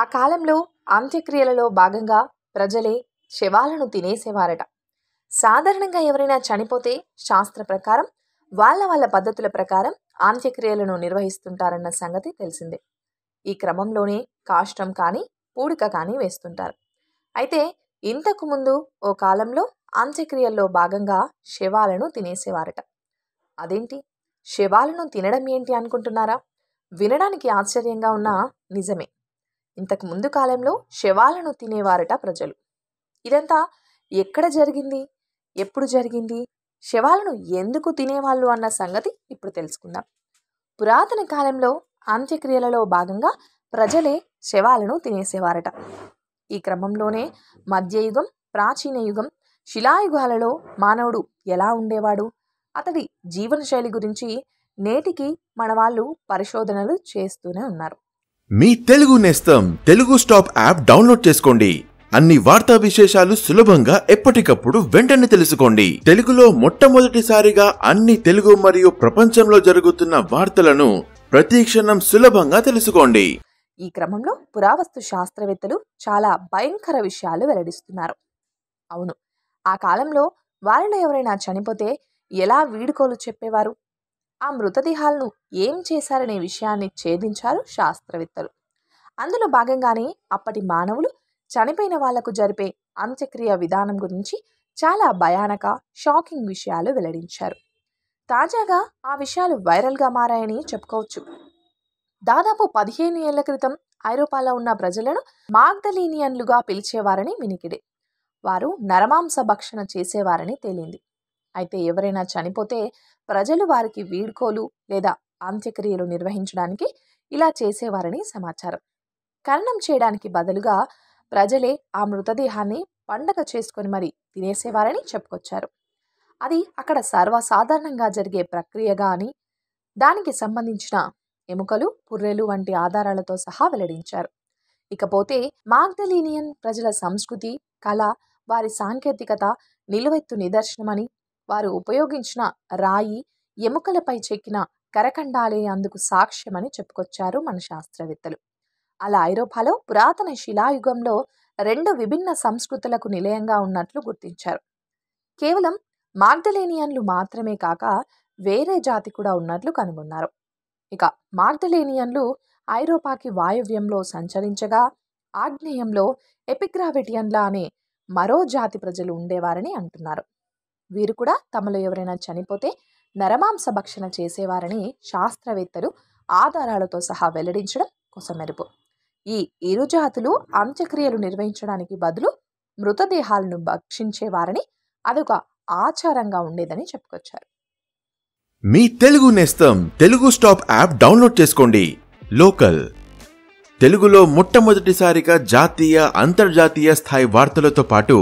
ఆ కాలంలో అంత్యక్రియలలో భాగంగా ప్రజలే శవాలను తినేసేవారట సాధారణంగా ఎవరైనా చనిపోతే శాస్త్ర ప్రకారం వాళ్ళ వాళ్ళ పద్ధతుల ప్రకారం అంత్యక్రియలను నిర్వహిస్తుంటారన్న సంగతి తెలిసిందే ఈ క్రమంలోనే కాష్టం కానీ పూడిక కానీ వేస్తుంటారు అయితే ఇంతకు ముందు ఓ కాలంలో అంత్యక్రియల్లో భాగంగా శవాలను తినేసేవారట అదేంటి శవాలను తినడం ఏంటి అనుకుంటున్నారా వినడానికి ఆశ్చర్యంగా ఉన్న నిజమే ఇంతకు ముందు కాలంలో శవాలను తినేవారట ప్రజలు ఇదంతా ఎక్కడ జరిగింది ఎప్పుడు జరిగింది శవాలను ఎందుకు తినేవాళ్ళు అన్న సంగతి ఇప్పుడు తెలుసుకుందాం పురాతన కాలంలో అంత్యక్రియలలో భాగంగా ప్రజలే శవాలను తినేసేవారట ఈ క్రమంలోనే మధ్యయుగం ప్రాచీన యుగం శిలాయుగాలలో మానవుడు ఎలా ఉండేవాడు అతడి జీవనశైలి గురించి నేటికి మన వాళ్ళు పరిశోధనలు చేస్తూనే ఉన్నారు మీ తెలుగు నేస్తం తెలుగు స్టాప్ యాప్ డౌన్లోడ్ చేసుకోండి అన్ని వార్తా విశేషాలు సులభంగా ఎప్పటికప్పుడు వెంటనే తెలుసుకోండి తెలుగులో మొట్టమొదటిసారిగా అన్ని తెలుగు మరియు ప్రపంచంలో జరుగుతున్న వార్తలను ప్రతీక్షణం సులభంగా తెలుసుకోండి ఈ క్రమంలో పురావస్తు శాస్త్రవేత్తలు చాలా భయంకర విషయాలు వెల్లడిస్తున్నారు అవును ఆ కాలంలో వారిలో ఎవరైనా చనిపోతే ఎలా వీడుకోలు చెప్పేవారు ఆ మృతదేహాలను ఏం చేశారనే విషయాన్ని ఛేదించారు శాస్త్రవేత్తలు అందులో భాగంగానే అప్పటి మానవులు చనిపోయిన వాళ్లకు జరిపే అంత్యక్రియ విధానం గురించి చాలా భయానక షాకింగ్ విషయాలు వెల్లడించారు తాజాగా ఆ విషయాలు వైరల్గా మారాయని చెప్పుకోవచ్చు దాదాపు పదిహేను ఏళ్ల క్రితం ఐరోపాలో ఉన్న ప్రజలను మాగ్దలీనియన్లుగా పిలిచేవారని వినికిడే వారు నరమాంస భక్షణ చేసేవారని తేలింది అయితే ఎవరైనా చనిపోతే ప్రజలు వారికి వీడ్కోలు లేదా అంత్యక్రియలు నిర్వహించడానికి ఇలా చేసేవారని సమాచారం కరణం చేయడానికి బదులుగా ప్రజలే ఆ మృతదేహాన్ని పండగ చేసుకొని మరి తినేసేవారని చెప్పుకొచ్చారు అది అక్కడ సర్వసాధారణంగా జరిగే ప్రక్రియగా అని దానికి సంబంధించిన ఎముకలు పుర్రెలు వంటి ఆధారాలతో సహా వెల్లడించారు ఇకపోతే మాగ్దలీనియన్ ప్రజల సంస్కృతి కళ వారి సాంకేతికత నిలువెత్తు నిదర్శనమని వారు ఉపయోగించిన రాయి ఎముకలపై చెక్కిన కరకండాలే అందుకు సాక్ష్యమని చెప్పుకొచ్చారు మన శాస్త్రవేత్తలు అలా ఐరోపాలో పురాతన శిలాయుగంలో రెండు విభిన్న సంస్కృతులకు నిలయంగా ఉన్నట్లు గుర్తించారు కేవలం మార్గలేనియన్లు మాత్రమే కాక వేరే జాతి కూడా ఉన్నట్లు కనుగొన్నారు ఇక మార్గలేనియన్లు ఐరోపాకి వాయువ్యంలో సంచరించగా ఆగ్నేయంలో ఎపిగ్రావిటియన్లా అనే మరో జాతి ప్రజలు ఉండేవారని అంటున్నారు వీరు కూడా తమలో ఎవరైనా చనిపోతే నరమాంస భక్షణ చేసేవారని శాస్త్రవేత్తలు ఆధారాలతో సహా వెల్లడించడం కొసమెరుపు ఈ ఇరు జాతులు అంత్యక్రియలు నిర్వహించడానికి బదులు మృతదేహాలను భక్షించేవారని అదొక ఆచారంగా ఉండేదని చెప్పుకొచ్చారు మీ తెలుగు నేస్తం తెలుగు స్టాప్ యాప్ డౌన్లోడ్ చేసుకోండి లోకల్ తెలుగులో మొట్టమొదటిసారిగా జాతీయ అంతర్జాతీయ స్థాయి వార్తలతో పాటు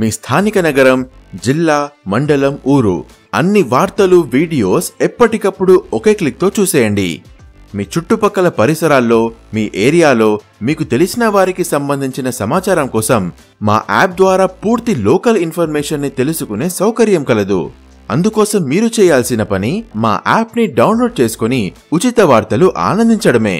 మీ స్థానిక నగరం జిల్లా మండలం ఊరు అన్ని వార్తలు వీడియోస్ ఎప్పటికప్పుడు ఒకే క్లిక్తో చూసేయండి మీ చుట్టుపక్కల పరిసరాల్లో మీ ఏరియాలో మీకు తెలిసిన వారికి సంబంధించిన సమాచారం కోసం మా యాప్ ద్వారా పూర్తి లోకల్ ఇన్ఫర్మేషన్ని తెలుసుకునే సౌకర్యం కలదు అందుకోసం మీరు చేయాల్సిన పని మా యాప్ని డౌన్లోడ్ చేసుకుని ఉచిత వార్తలు ఆనందించడమే